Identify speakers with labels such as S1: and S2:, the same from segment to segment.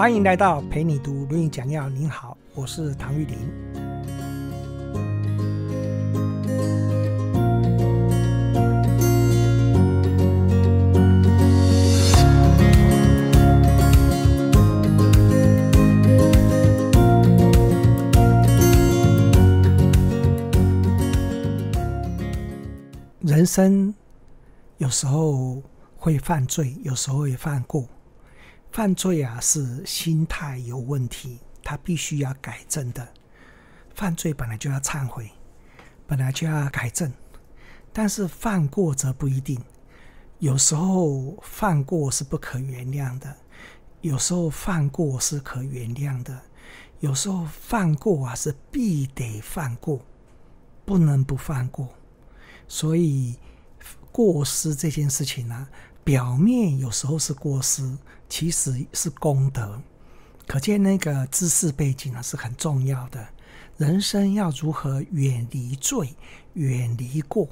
S1: 欢迎来到陪你读《论语》讲要。您好，我是唐玉林。人生有时候会犯罪，有时候也犯过。犯罪啊，是心态有问题，他必须要改正的。犯罪本来就要忏悔，本来就要改正，但是犯过则不一定。有时候犯过是不可原谅的，有时候犯过是可原谅的，有时候犯过啊是必得犯过，不能不犯过。所以过失这件事情呢，表面有时候是过失。其实是功德，可见那个知识背景呢是很重要的。人生要如何远离罪、远离过？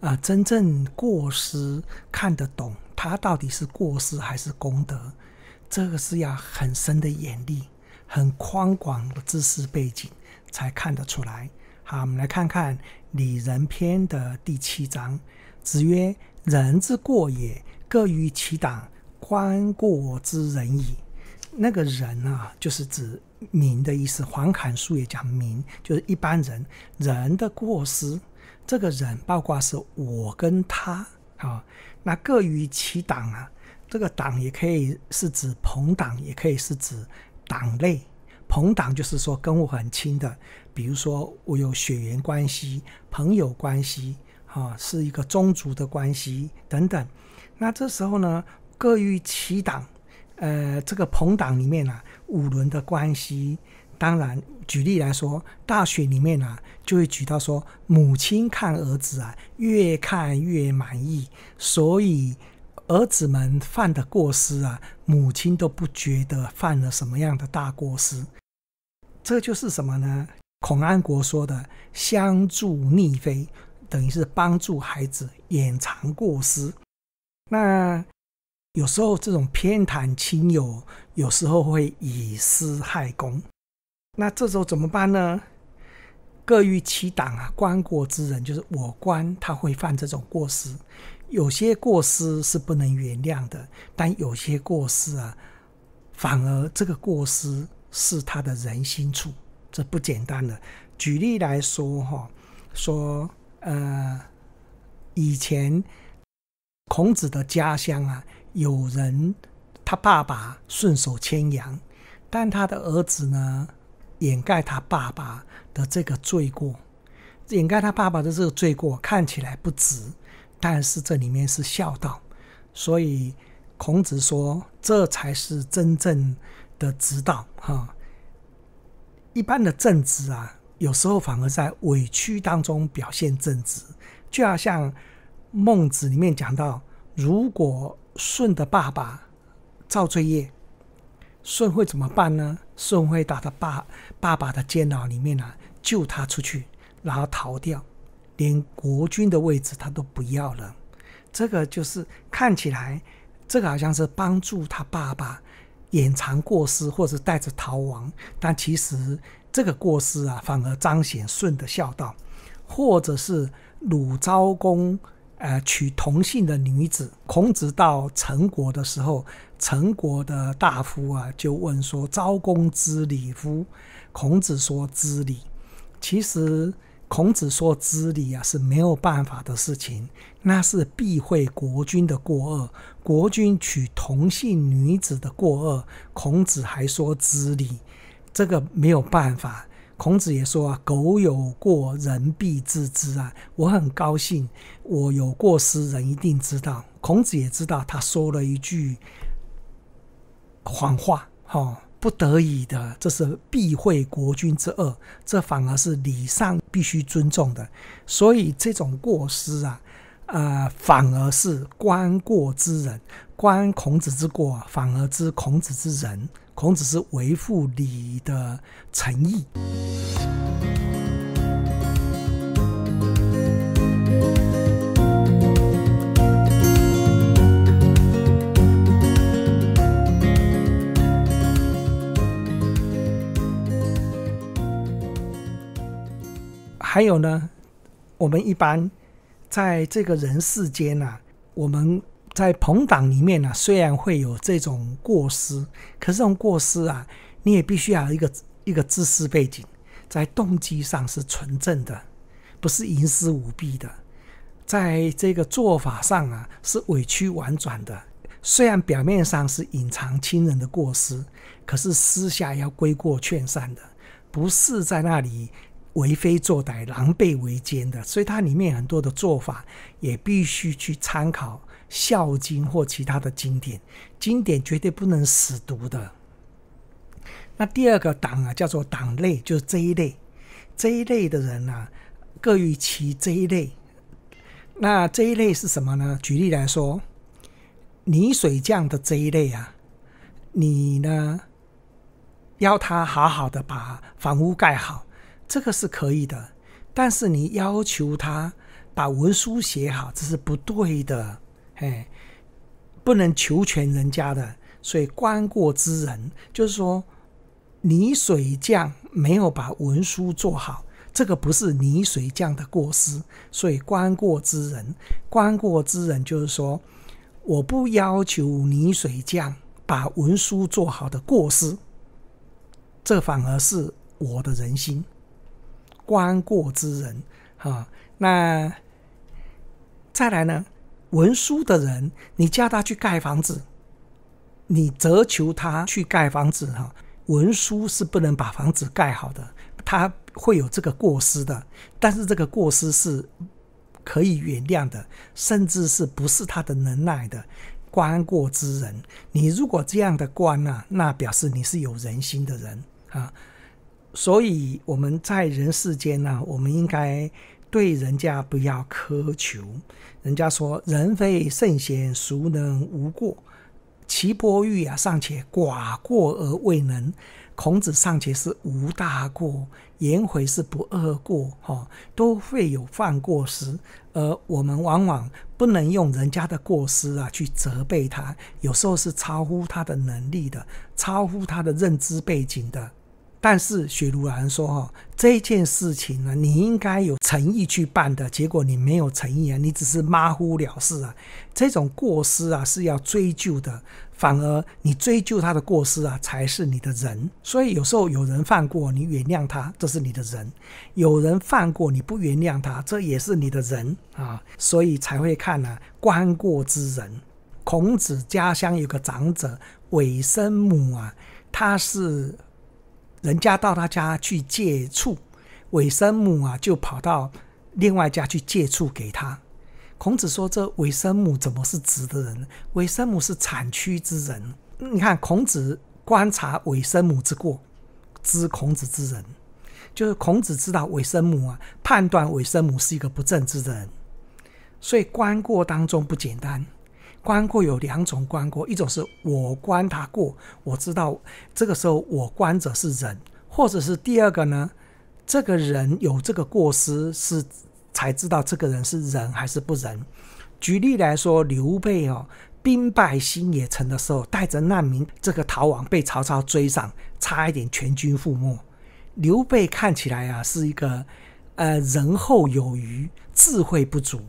S1: 啊，真正过失看得懂，他到底是过失还是功德？这个是要很深的眼力、很宽广的知识背景才看得出来。好，我们来看看《里仁篇》的第七章。子曰：“人之过也，各于其党。”观过之人矣，那个人啊，就是指民的意思。黄侃书也讲民，就是一般人人的过失。这个人包括是我跟他啊，那各于其党啊。这个党也可以是指朋党，也可以是指党类。朋党就是说跟我很亲的，比如说我有血缘关系、朋友关系啊，是一个宗族的关系等等。那这时候呢？各于其党，呃，这个朋党里面呢，五伦的关系，当然举例来说，大学里面呢，就会举到说，母亲看儿子啊，越看越满意，所以儿子们犯的过失啊，母亲都不觉得犯了什么样的大过失。这就是什么呢？孔安国说的“相助逆非”，等于是帮助孩子掩藏过失。那？有时候这种偏袒亲友，有时候会以私害公，那这时候怎么办呢？各欲其党啊，官过之人就是我官，他会犯这种过失，有些过失是不能原谅的，但有些过失啊，反而这个过失是他的人心处，这不简单的。举例来说哈，说呃，以前孔子的家乡啊。有人，他爸爸顺手牵羊，但他的儿子呢，掩盖他爸爸的这个罪过，掩盖他爸爸的这个罪过，看起来不值，但是这里面是孝道，所以孔子说这才是真正的指道。哈，一般的正直啊，有时候反而在委屈当中表现正直，就要像孟子里面讲到，如果。舜的爸爸造罪业，舜会怎么办呢？舜会打他爸爸爸的监牢里面呢，救他出去，然后逃掉，连国君的位置他都不要了。这个就是看起来，这个好像是帮助他爸爸掩藏过失，或者带着逃亡，但其实这个过失啊，反而彰显舜的孝道，或者是鲁昭公。呃，娶同姓的女子。孔子到陈国的时候，陈国的大夫啊，就问说：“昭公知礼乎？”孔子说：“知礼。”其实，孔子说知礼啊，是没有办法的事情。那是避讳国君的过恶，国君娶同姓女子的过恶，孔子还说知礼，这个没有办法。孔子也说啊，狗有过，人必知之啊。我很高兴，我有过失，人一定知道。孔子也知道，他说了一句谎话，哈，不得已的，这是避讳国君之恶，这反而是礼上必须尊重的。所以这种过失啊，呃，反而是观过之人，观孔子之过，反而知孔子之人。孔子是维护礼的诚意。还有呢，我们一般在这个人世间呢，我们。在朋党里面呢，虽然会有这种过失，可是这种过失啊，你也必须有一个一个知识背景，在动机上是纯正的，不是营私舞弊的，在这个做法上啊是委曲婉转的。虽然表面上是隐藏亲人的过失，可是私下要归过劝善的，不是在那里为非作歹、狼狈为奸的。所以它里面很多的做法也必须去参考。《孝经》或其他的经典，经典绝对不能死读的。那第二个党啊，叫做党类，就是这一类，这一类的人呢，各于其这一类。那这一类是什么呢？举例来说，泥水匠的这一类啊，你呢，要他好好的把房屋盖好，这个是可以的；但是你要求他把文书写好，这是不对的。哎，不能求全人家的，所以关过之人，就是说泥水匠没有把文书做好，这个不是泥水匠的过失，所以关过之人，关过之人就是说，我不要求泥水匠把文书做好的过失，这反而是我的人心。关过之人，啊，那再来呢？文书的人，你叫他去盖房子，你责求他去盖房子哈。文书是不能把房子盖好的，他会有这个过失的。但是这个过失是可以原谅的，甚至是不是他的能耐的。官过之人，你如果这样的官呢，那表示你是有人心的人啊。所以我们在人世间呢，我们应该。对人家不要苛求，人家说“人非圣贤，孰能无过”。岐伯玉啊，尚且寡过而未能；孔子尚且是无大过，颜回是不恶过，哈，都会有犯过失，而我们往往不能用人家的过失啊去责备他，有时候是超乎他的能力的，超乎他的认知背景的。但是雪如兰说：“哈，这件事情呢，你应该有诚意去办的。结果你没有诚意啊，你只是马虎了事啊。这种过失啊，是要追究的。反而你追究他的过失啊，才是你的人。所以有时候有人犯过，你原谅他，这是你的人；有人犯过，你不原谅他，这也是你的人啊。所以才会看呢，观过之人。孔子家乡有个长者韦生母啊，他是。”人家到他家去借处，韦生母啊就跑到另外家去借处给他。孔子说：“这韦生母怎么是直的人？韦生母是产区之人。你看孔子观察韦生母之过，知孔子之人，就是孔子知道韦生母啊，判断韦生母是一个不正之人，所以观过当中不简单。”观过有两种观过，一种是我观他过，我知道这个时候我观者是人，或者是第二个呢，这个人有这个过失是才知道这个人是仁还是不仁。举例来说，刘备哦，兵败新野城的时候，带着难民这个逃亡，被曹操追上，差一点全军覆没。刘备看起来啊是一个呃仁厚有余，智慧不足。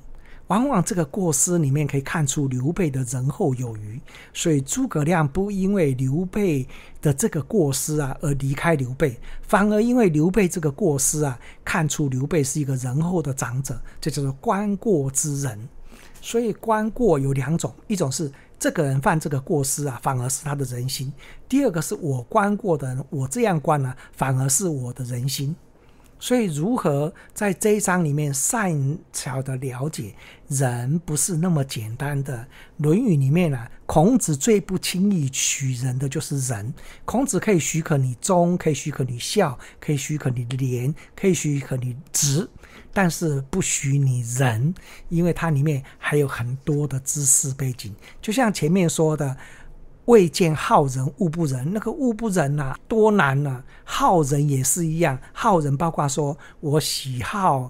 S1: 往往这个过失里面可以看出刘备的仁厚有余，所以诸葛亮不因为刘备的这个过失啊而离开刘备，反而因为刘备这个过失啊看出刘备是一个仁厚的长者，这就是观过之人。所以观过有两种，一种是这个人犯这个过失啊，反而是他的人心；第二个是我观过的人，我这样观呢，反而是我的人心。所以，如何在这一章里面善巧的了解人，不是那么简单的。《论语》里面呢，孔子最不轻易取人的就是人。孔子可以许可你忠，可以许可你孝，可以许可你廉，可以许可你直，但是不许你仁，因为它里面还有很多的知识背景，就像前面说的。未见好人勿不仁，那个勿不仁呐，多难呐！好人也是一样，好人包括说我喜好，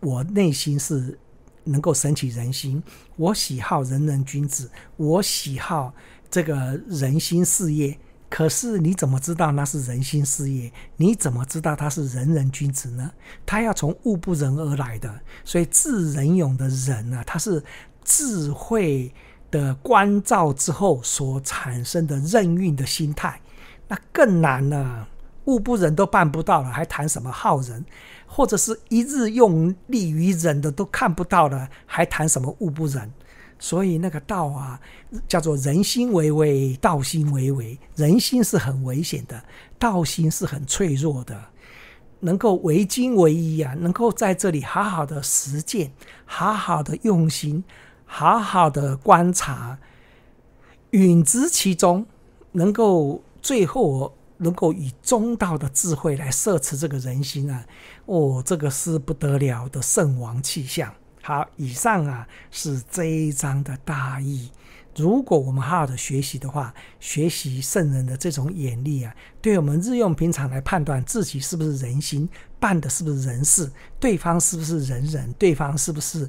S1: 我内心是能够升起人心，我喜好人人君子，我喜好这个人心事业。可是你怎么知道那是人心事业？你怎么知道他是人人君子呢？他要从物不仁而来的。所以智仁勇的仁啊，他是智慧。的关照之后所产生的任运的心态，那更难了。物不仁都办不到了，还谈什么好人？或者是一日用力于人的都看不到了，还谈什么物不仁？所以那个道啊，叫做人心为微，道心为微。人心是很危险的，道心是很脆弱的。能够为精为一啊，能够在这里好好的实践，好好的用心。好好的观察，允知其中，能够最后能够以中道的智慧来摄持这个人心啊！哦，这个是不得了的圣王气象。好，以上啊是这一章的大意。如果我们好好的学习的话，学习圣人的这种眼力啊，对我们日用平常来判断自己是不是人心，办的是不是人事，对方是不是仁人，对方是不是？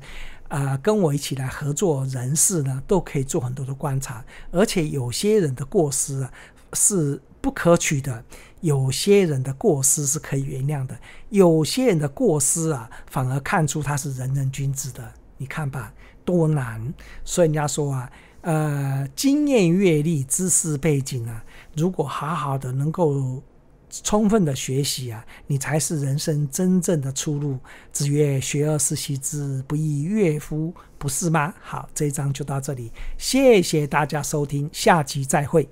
S1: 啊，跟我一起来合作人士呢，都可以做很多的观察，而且有些人的过失啊是不可取的，有些人的过失是可以原谅的，有些人的过失啊反而看出他是仁人君子的，你看吧，多难，所以人家说啊，呃，经验、阅历、知识背景啊，如果好好的能够。充分的学习啊，你才是人生真正的出路。子曰：“学而时习之，不亦说乎？”不是吗？好，这一章就到这里，谢谢大家收听，下集再会。